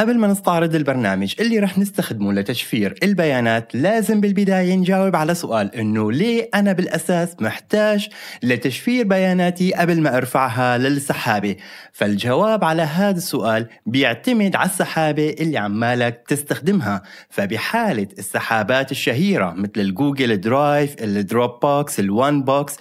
قبل ما نستعرض البرنامج اللي رح نستخدمه لتشفير البيانات لازم بالبداية نجاوب على سؤال إنه ليه أنا بالأساس محتاج لتشفير بياناتي قبل ما أرفعها للسحابة فالجواب على هذا السؤال بيعتمد على السحابة اللي عمالك تستخدمها فبحالة السحابات الشهيرة مثل الجوجل درايف الدروب بوكس الوان بوكس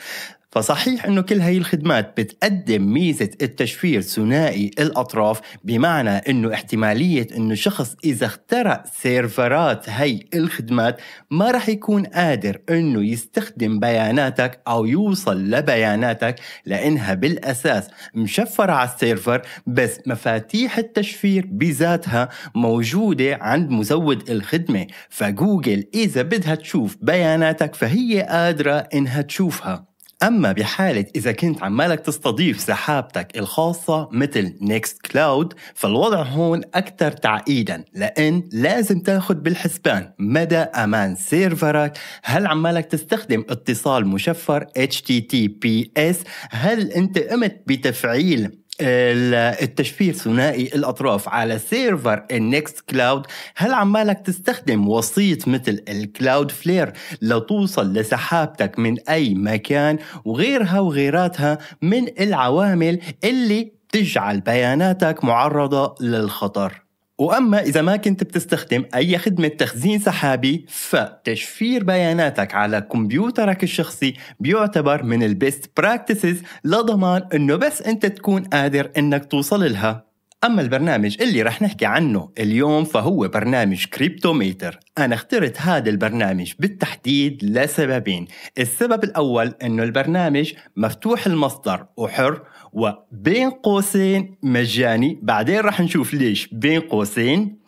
فصحيح أنه كل هاي الخدمات بتقدم ميزة التشفير ثنائي الأطراف بمعنى أنه احتمالية أنه شخص إذا اخترق سيرفرات هاي الخدمات ما رح يكون قادر أنه يستخدم بياناتك أو يوصل لبياناتك لأنها بالأساس مشفرة على السيرفر بس مفاتيح التشفير بذاتها موجودة عند مزود الخدمة فجوجل إذا بدها تشوف بياناتك فهي قادرة إنها تشوفها أما بحالة إذا كنت عمالك تستضيف سحابتك الخاصة مثل نيكست كلاود فالوضع هون أكثر تعقيدا لأن لازم تاخد بالحسبان مدى أمان سيرفرك هل عمالك تستخدم اتصال مشفر HTTPS هل أنت قمت بتفعيل التشفير ثنائي الاطراف على سيرفر النكست كلاود هل عمالك تستخدم وسيط مثل الكلاود فلير لتوصل لسحابتك من اي مكان وغيرها وغيراتها من العوامل اللي تجعل بياناتك معرضه للخطر واما اذا ما كنت بتستخدم اي خدمه تخزين سحابي فتشفير بياناتك على كمبيوترك الشخصي بيعتبر من البيست براكتسز لضمان انه بس انت تكون قادر انك توصل لها اما البرنامج اللي رح نحكي عنه اليوم فهو برنامج كريبتوميتر أنا اخترت هذا البرنامج بالتحديد لسببين السبب الأول أنه البرنامج مفتوح المصدر وحر وبين قوسين مجاني بعدين رح نشوف ليش بين قوسين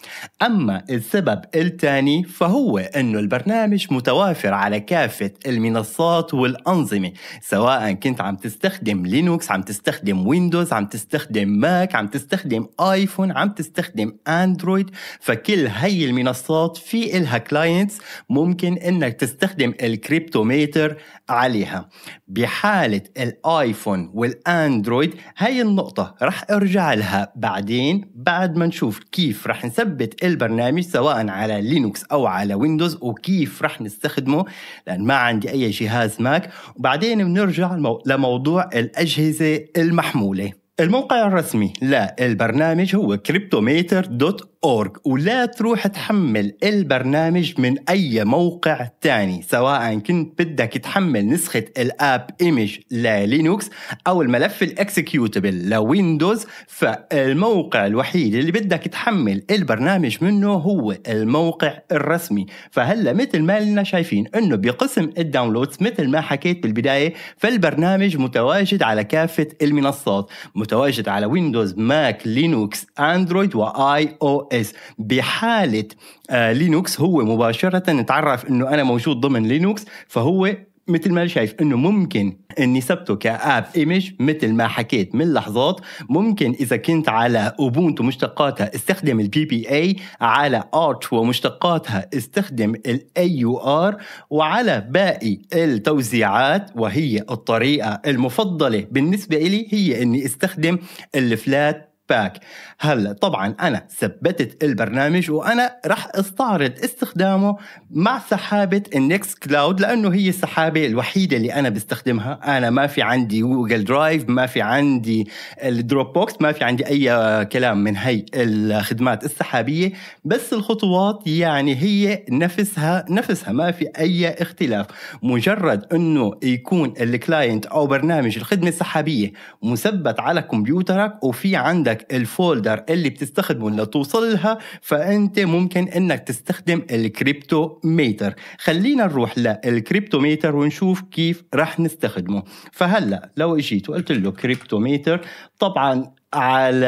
أما السبب الثاني فهو أنه البرنامج متوافر على كافة المنصات والأنظمة سواء كنت عم تستخدم لينوكس عم تستخدم ويندوز عم تستخدم ماك عم تستخدم آيفون عم تستخدم أندرويد فكل هي المنصات في منها كلاينتس ممكن انك تستخدم الكريبتوميتر عليها بحالة الايفون والاندرويد هاي النقطة رح ارجع لها بعدين بعد ما نشوف كيف رح نثبت البرنامج سواء على لينوكس او على ويندوز وكيف رح نستخدمه لان ما عندي اي جهاز ماك وبعدين بنرجع لموضوع الاجهزة المحمولة الموقع الرسمي للبرنامج هو كريبتوميتر دوت اورج ولا تروح تحمل البرنامج من اي موقع تاني سواء كنت بدك تحمل نسخة الاب ايمج للينوكس او الملف الاكسكيوتبل لويندوز فالموقع الوحيد اللي بدك تحمل البرنامج منه هو الموقع الرسمي فهلا مثل ما لنا شايفين انه بقسم الداونلودز مثل ما حكيت بالبداية فالبرنامج متواجد على كافة المنصات متواجد على ويندوز ماك لينوكس اندرويد واي او اس بحاله آه لينوكس هو مباشره تعرف انه انا موجود ضمن لينوكس فهو مثل ما شايف انه ممكن اني ثبته كاب ايمج مثل ما حكيت من لحظات ممكن اذا كنت على اوبونتو مشتقاتها استخدم البي بي اي على ارت ومشتقاتها استخدم الاي يو ار وعلى باقي التوزيعات وهي الطريقه المفضله بالنسبه لي هي اني استخدم الفلات باك هلا طبعا انا ثبتت البرنامج وانا راح استعرض استخدامه مع سحابه النكست كلاود لانه هي السحابه الوحيده اللي انا بستخدمها انا ما في عندي جوجل درايف ما في عندي الدروب بوكس ما في عندي اي كلام من هي الخدمات السحابيه بس الخطوات يعني هي نفسها نفسها ما في اي اختلاف مجرد انه يكون الكلاينت او برنامج الخدمه السحابيه مثبت على كمبيوترك وفي عندك عندك الفولدر اللي بتستخدمه لتوصل لها فانت ممكن انك تستخدم الكريبتوميتر خلينا نروح للكريبتوميتر ونشوف كيف رح نستخدمه فهلا لو اجيت وقلت له كريبتوميتر طبعا على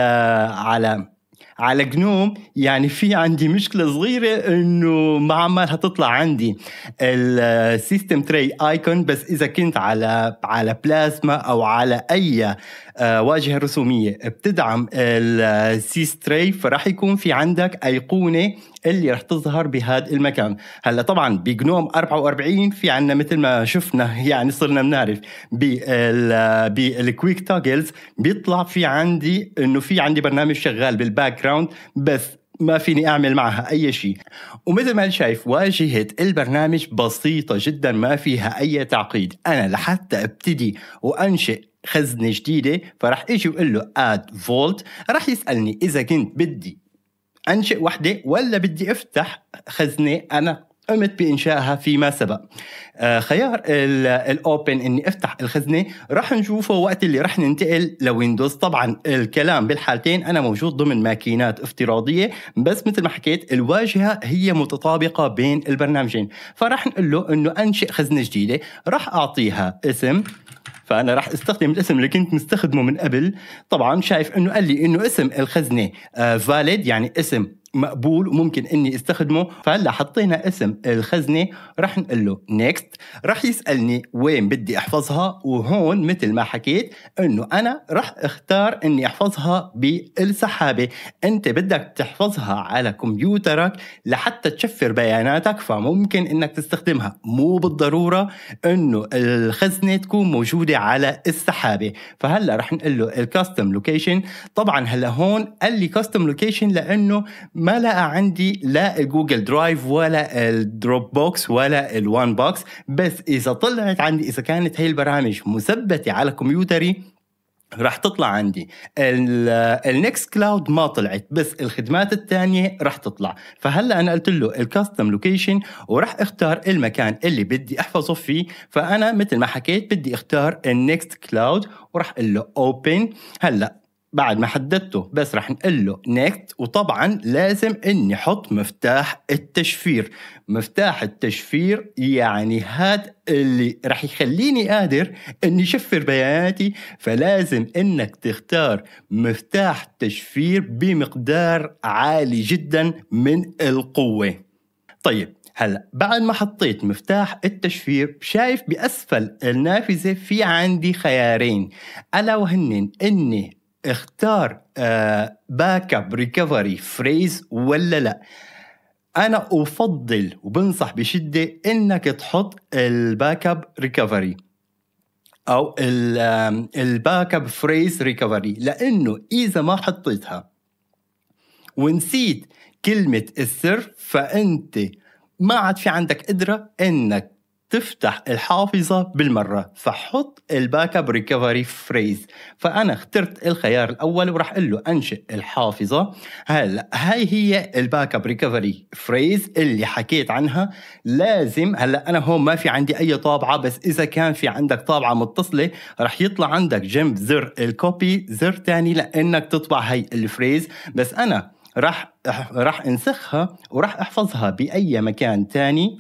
على على جنوم يعني في عندي مشكله صغيره انه ما عمالها تطلع عندي السيستم تري ايكون بس اذا كنت على على بلازما او على اي آه، واجهه رسوميه بتدعم السيس تري فراح يكون في عندك ايقونه اللي رح تظهر بهذا المكان هلا طبعا بجنوم 44 في عنا مثل ما شفنا يعني صرنا بنعرف بالكويك توجلز بيطلع في عندي انه في عندي برنامج شغال بالباك جراوند بس ما فيني اعمل معها اي شيء ومثل ما شايف واجهه البرنامج بسيطه جدا ما فيها اي تعقيد انا لحتى ابتدي وانشئ خزنه جديده فراح اجي واقول له اد فولت راح يسالني اذا كنت بدي انشئ وحده ولا بدي افتح خزنه انا قمت بانشائها فيما سبق آه خيار الاوبن اني افتح الخزنه رح نشوفه وقت اللي رح ننتقل لويندوز طبعا الكلام بالحالتين انا موجود ضمن ماكينات افتراضيه بس مثل ما حكيت الواجهه هي متطابقه بين البرنامجين فرح نقول له انه انشئ خزنه جديده رح اعطيها اسم فانا راح استخدم الاسم اللي كنت مستخدمه من قبل طبعا شايف انه قال لي انه اسم الخزنه فاليد آه، يعني اسم مقبول وممكن اني استخدمه فهلا حطينا اسم الخزنه رح نقول له نيكست رح يسالني وين بدي احفظها وهون مثل ما حكيت انه انا رح اختار اني احفظها بالسحابه انت بدك تحفظها على كمبيوترك لحتى تشفر بياناتك فممكن انك تستخدمها مو بالضروره انه الخزنه تكون موجوده على السحابه فهلا رح نقول له الكاستم لوكيشن طبعا هلا هون قال لي كاستم لوكيشن لانه ما لقى عندي لا الجوجل درايف ولا الدروب بوكس ولا الوان بوكس بس اذا طلعت عندي اذا كانت هي البرامج مثبته على كمبيوتري رح تطلع عندي النكست كلاود ما طلعت بس الخدمات الثانيه رح تطلع فهلا انا قلت له الكاستم لوكيشن ورح اختار المكان اللي بدي احفظه فيه فانا مثل ما حكيت بدي اختار النكست كلاود ورح اقول له اوبن هلا بعد ما حددته بس رح نقول له نكت وطبعا لازم اني احط مفتاح التشفير مفتاح التشفير يعني هاد اللي رح يخليني قادر اني شفر بياناتي فلازم انك تختار مفتاح تشفير بمقدار عالي جدا من القوة طيب هلا بعد ما حطيت مفتاح التشفير شايف باسفل النافذه في عندي خيارين الا وهن اني اختار باك اب ريكفري فريز ولا لا انا افضل وبنصح بشده انك تحط الباك اب ريكفري او الباك اب فريز ريكفري لانه اذا ما حطيتها ونسيت كلمه السر فانت ما عاد في عندك قدره انك تفتح الحافظة بالمرة فحط الباك اب ريكفري فريز فأنا اخترت الخيار الأول وراح أقول له أنشئ الحافظة هلا هاي هي الباك اب ريكفري فريز اللي حكيت عنها لازم هلا أنا هون ما في عندي أي طابعة بس إذا كان في عندك طابعة متصلة راح يطلع عندك جنب زر الكوبي زر تاني لأنك تطبع هاي الفريز بس أنا راح راح انسخها وراح احفظها باي مكان تاني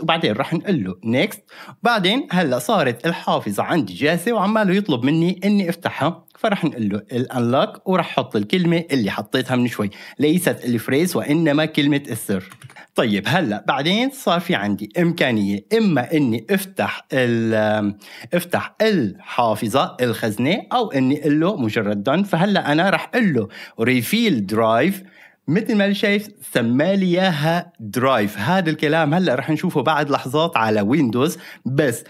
وبعدين راح نقول له نيكست بعدين هلا صارت الحافظه عندي جاهزه وعماله يطلب مني اني افتحها فرح نقول له الانلوك وراح احط الكلمه اللي حطيتها من شوي ليست الفريز وانما كلمه السر طيب هلا بعدين صار في عندي امكانيه اما اني افتح ال افتح الحافظه الخزنه او اني اقول له مجرد دون فهلا انا راح اقول له ريفيل درايف مثل ما شايف سمى لي اياها درايف هذا الكلام هلا رح نشوفه بعد لحظات على ويندوز بس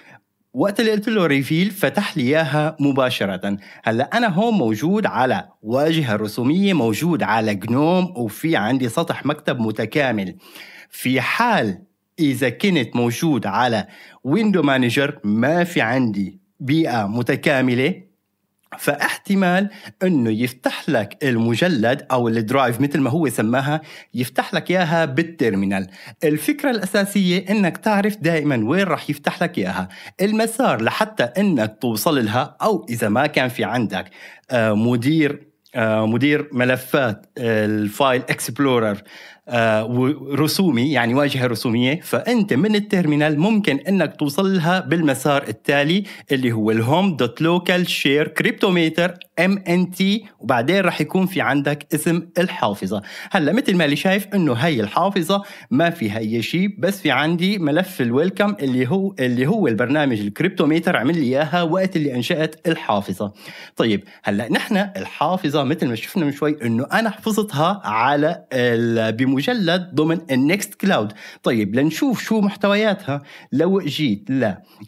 وقت اللي قلت له ريفيل فتح لي اياها مباشره هلا انا هون موجود على واجهه رسوميه موجود على جنوم وفي عندي سطح مكتب متكامل في حال اذا كنت موجود على ويندو مانجر ما في عندي بيئه متكامله فاحتمال انه يفتح لك المجلد او الدرايف مثل ما هو سماها يفتح لك اياها بالترمينال الفكره الاساسيه انك تعرف دائما وين راح يفتح لك اياها المسار لحتى انك توصل لها او اذا ما كان في عندك آه، مدير آه، مدير ملفات آه، الفايل اكسبلورر آه، رسومي يعني واجهه رسوميه فانت من التيرمينال ممكن انك توصل لها بالمسار التالي اللي هو الهوم دوت لوكال شير كريبتوميتر ام ان تي وبعدين راح يكون في عندك اسم الحافظه هلا مثل ما اللي شايف انه هي الحافظه ما فيها اي شيء بس في عندي ملف الويلكم اللي هو اللي هو البرنامج الكريبتوميتر عمل لي اياها وقت اللي انشات الحافظه طيب هلا نحن الحافظه مثل ما شفنا من شوي انه انا حفظتها على بمجرد مجلد ضمن النكست كلاود طيب لنشوف شو محتوياتها لو اجيت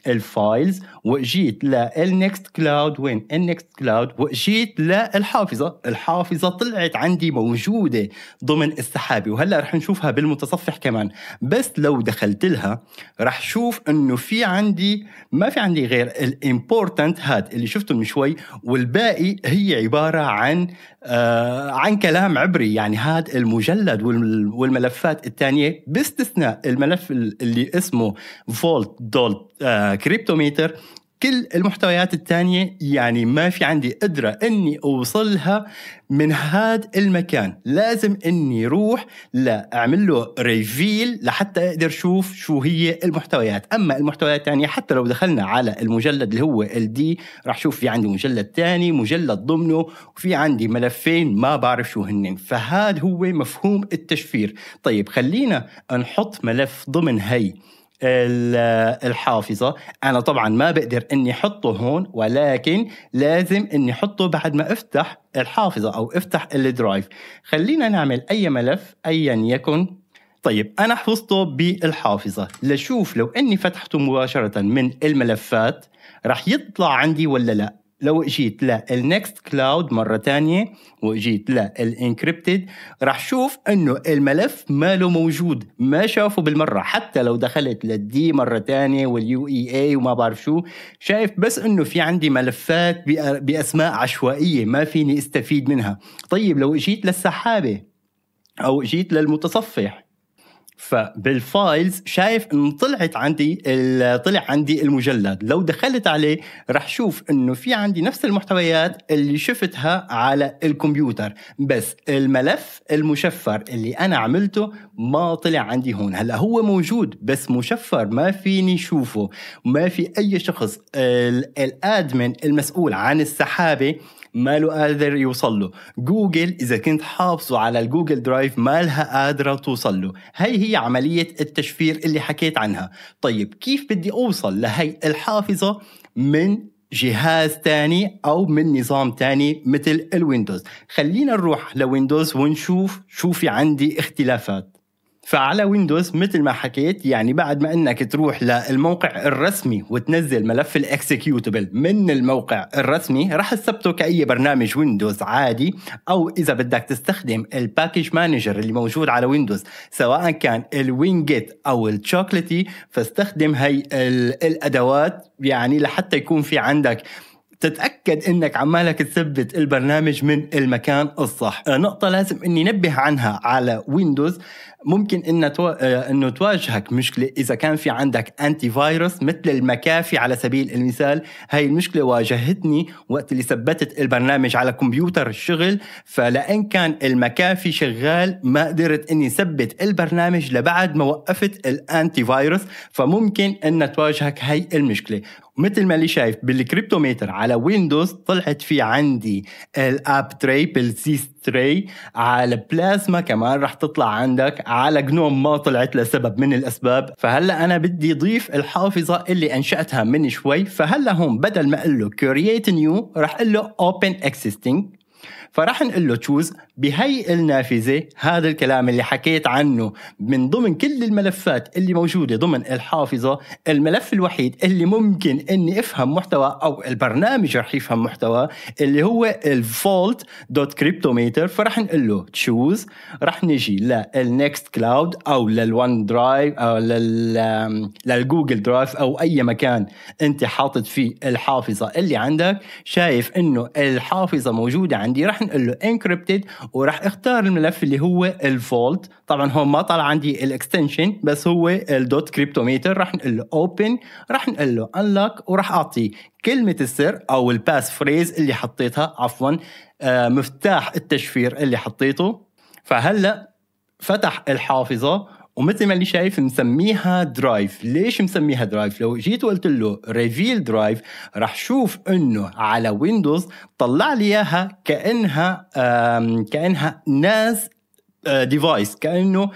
للفايلز واجيت للنكست كلاود وين النكست كلاود واجيت للحافظه الحافظه طلعت عندي موجوده ضمن السحابه وهلا رح نشوفها بالمتصفح كمان بس لو دخلت لها رح شوف انه في عندي ما في عندي غير الامبورتنت هاد اللي شفته من شوي والباقي هي عباره عن آه عن كلام عبري يعني هاد المجلد وال والملفات الثانيه باستثناء الملف اللي اسمه فولت دولت آه، كريبتوميتر كل المحتويات الثانية يعني ما في عندي قدرة أني أوصلها من هذا المكان لازم أني روح لأعمل له ريفيل لحتى أقدر أشوف شو هي المحتويات أما المحتويات الثانية حتى لو دخلنا على المجلد اللي هو الدي راح شوف في عندي مجلد ثاني مجلد ضمنه وفي عندي ملفين ما بعرف شو هن فهذا هو مفهوم التشفير طيب خلينا نحط ملف ضمن هي الحافظة أنا طبعا ما بقدر أني أحطه هون ولكن لازم أني أحطه بعد ما أفتح الحافظة أو أفتح الدرايف خلينا نعمل أي ملف أيا يكن طيب أنا حفظته بالحافظة لشوف لو أني فتحته مباشرة من الملفات رح يطلع عندي ولا لا لو اجيت للنكست كلاود مره ثانيه واجيت للانكربتد راح شوف انه الملف ماله موجود ما شافه بالمره حتى لو دخلت للدي مره ثانيه واليو اي اي e وما بعرف شو شايف بس انه في عندي ملفات باسماء عشوائيه ما فيني استفيد منها طيب لو اجيت للسحابه او اجيت للمتصفح فبالفايلز شايف انه طلعت عندي طلع عندي المجلد لو دخلت عليه رح شوف انه في عندي نفس المحتويات اللي شفتها على الكمبيوتر بس الملف المشفر اللي انا عملته ما طلع عندي هون هلا هو موجود بس مشفر ما فيني شوفه ما في اي شخص الادمن المسؤول عن السحابه ما له قادر يوصل له جوجل إذا كنت حافظه على الجوجل درايف ما لها قادرة توصل له هي هي عملية التشفير اللي حكيت عنها طيب كيف بدي أوصل لهي الحافظة من جهاز تاني او من نظام تاني مثل الويندوز خلينا نروح لويندوز ونشوف شو في عندي اختلافات فعلى ويندوز مثل ما حكيت يعني بعد ما انك تروح للموقع الرسمي وتنزل ملف الاكسكيوتبل من الموقع الرسمي راح تثبته كاي برنامج ويندوز عادي او اذا بدك تستخدم الباكج مانجر اللي موجود على ويندوز سواء كان الوينجيت او التشوكلتي فاستخدم هي الادوات يعني لحتى يكون في عندك تتأكد انك عمالك تثبت البرنامج من المكان الصح آه، نقطة لازم اني نبه عنها على ويندوز ممكن إن تو... آه، انه تواجهك مشكلة اذا كان في عندك انتي فايروس مثل المكافي على سبيل المثال هاي المشكلة واجهتني وقت اللي ثبتت البرنامج على كمبيوتر الشغل فلان كان المكافي شغال ما قدرت اني ثبت البرنامج لبعد ما وقفت الانتي فايروس فممكن ان تواجهك هاي المشكلة ومثل ما اللي شايف بالكريبتوميتر على ويندوز طلعت في عندي الاب تري بالسيس تري على بلازما كمان رح تطلع عندك على جنوم ما طلعت لسبب من الاسباب فهلا انا بدي ضيف الحافظه اللي انشاتها من شوي فهلا هون بدل ما اقول له كرييت نيو رح اقول له اوبن اكسيستنج فراح نقول له تشوز بهي النافذه هذا الكلام اللي حكيت عنه من ضمن كل الملفات اللي موجوده ضمن الحافظه الملف الوحيد اللي ممكن اني افهم محتوى او البرنامج رح يفهم محتوى اللي هو الفولت دوت كريبتوميتر فراح نقول له تشوز راح نجي للنكست كلاود او للون درايف او لل للجوجل درايف او اي مكان انت حاطط فيه الحافظه اللي عندك شايف انه الحافظه موجوده عندي رح راح نقول له انكربتد وراح اختار الملف اللي هو الفولت طبعا هون ما طلع عندي الاكستنشن بس هو الدوت كريبتوميتر راح نقول له اوبن راح نقول له انلوك وراح اعطيه كلمه السر او الباس فريز اللي حطيتها عفوا آه، مفتاح التشفير اللي حطيته فهلا فتح الحافظه ومثل ما اللي شايف مسميها درايف ليش مسميها درايف لو جيت وقلت له ريفيل درايف راح شوف انه على ويندوز طلع لي اياها كانها كانها ناس ديفايس آه، كانه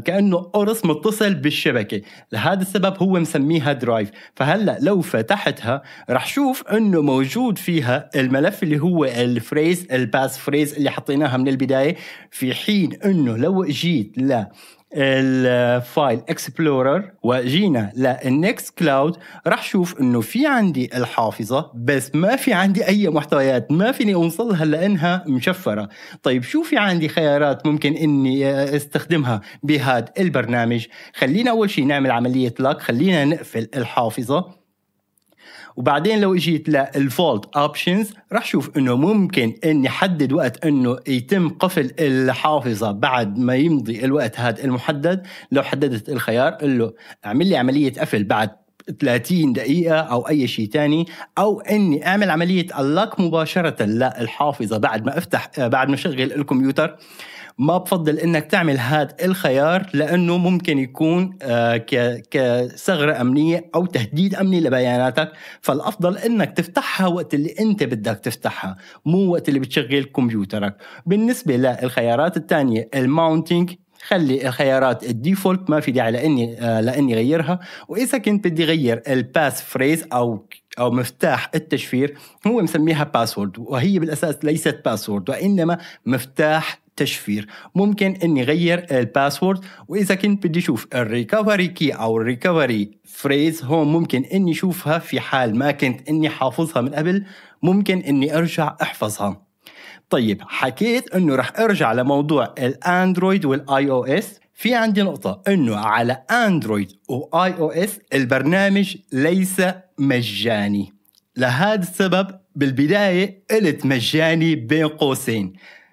كانه قرص متصل بالشبكه لهذا السبب هو مسميها درايف فهلا لو فتحتها رح شوف انه موجود فيها الملف اللي هو الفريز الباس فريز اللي حطيناها من البدايه في حين انه لو جيت ل الفايل اكسبلورر وجينا للنكست كلاود راح شوف انه في عندي الحافظه بس ما في عندي اي محتويات ما فيني اوصلها لانها مشفره طيب شو في عندي خيارات ممكن اني استخدمها بهذا البرنامج خلينا اول شيء نعمل عمليه لك خلينا نقفل الحافظه وبعدين لو اجيت للفولت اوبشنز راح شوف انه ممكن اني حدد وقت انه يتم قفل الحافظه بعد ما يمضي الوقت هذا المحدد لو حددت الخيار قل له اعمل لي عمليه قفل بعد 30 دقيقة أو أي شيء تاني أو إني أعمل عملية اللاك مباشرة للحافظة بعد ما أفتح بعد ما أشغل الكمبيوتر ما بفضل انك تعمل هذا الخيار لانه ممكن يكون آه، كثغره امنيه او تهديد امني لبياناتك فالافضل انك تفتحها وقت اللي انت بدك تفتحها مو وقت اللي بتشغل كمبيوترك بالنسبه للخيارات الثانيه الماونتنج خلي الخيارات الديفولت ما في داعي لاني آه، لاني غيرها واذا كنت بدي غير الباس فريز او او مفتاح التشفير هو مسميها باسورد وهي بالاساس ليست باسورد وانما مفتاح تشفير ممكن اني اغير الباسورد واذا كنت بدي اشوف الريكفري كي او الريكفري فريز هون ممكن اني اشوفها في حال ما كنت اني حافظها من قبل ممكن اني ارجع احفظها طيب حكيت انه رح ارجع لموضوع الاندرويد والاي او اس في عندي نقطة انه على اندرويد واي او اس البرنامج ليس مجاني لهذا السبب بالبداية قلت مجاني بين قوسين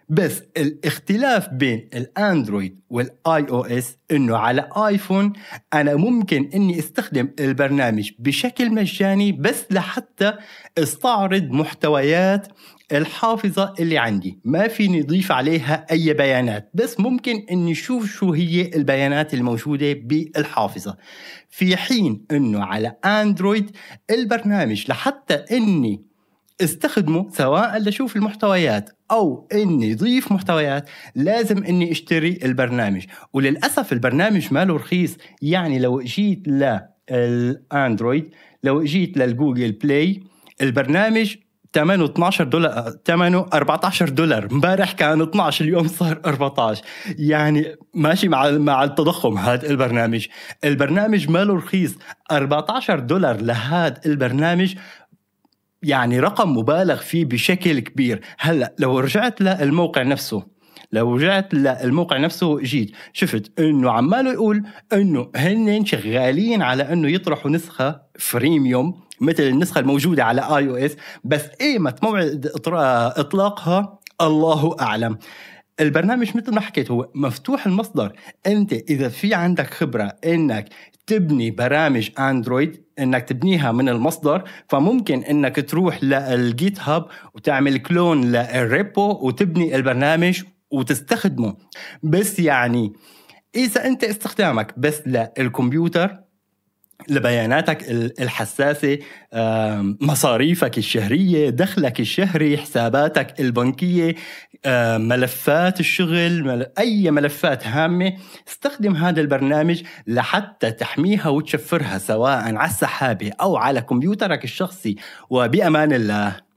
بس الاختلاف بين الاندرويد والاي او اس انه على ايفون انا ممكن اني استخدم البرنامج بشكل مجاني بس لحتى استعرض محتويات الحافظة اللي عندي ما فيني أضيف عليها أي بيانات بس ممكن أني أشوف شو هي البيانات الموجودة بالحافظة في حين أنه على أندرويد البرنامج لحتى أني استخدمه سواء لشوف المحتويات او اني ضيف محتويات لازم اني اشتري البرنامج وللاسف البرنامج ماله رخيص يعني لو جيت للاندرويد لو جيت للجوجل بلاي البرنامج ثمنه 12 دولار ثمنه 14 دولار امبارح كان 12 اليوم صار 14 يعني ماشي مع مع التضخم هذا البرنامج البرنامج ماله رخيص 14 دولار لهذا البرنامج يعني رقم مبالغ فيه بشكل كبير هلا لو رجعت للموقع نفسه لو رجعت للموقع نفسه جيت شفت انه عماله يقول انه هن شغالين على انه يطرحوا نسخه فريميوم مثل النسخه الموجوده على اي او اس بس ايمت موعد اطلاقها الله اعلم البرنامج مثل ما حكيت هو مفتوح المصدر انت اذا في عندك خبره انك تبني برامج اندرويد انك تبنيها من المصدر فممكن انك تروح للجيت هاب وتعمل كلون للريبو وتبني البرنامج وتستخدمه بس يعني اذا انت استخدامك بس للكمبيوتر لبياناتك الحساسة مصاريفك الشهرية دخلك الشهري حساباتك البنكية ملفات الشغل أي ملفات هامة استخدم هذا البرنامج لحتى تحميها وتشفرها سواء على السحابة أو على كمبيوترك الشخصي وبأمان الله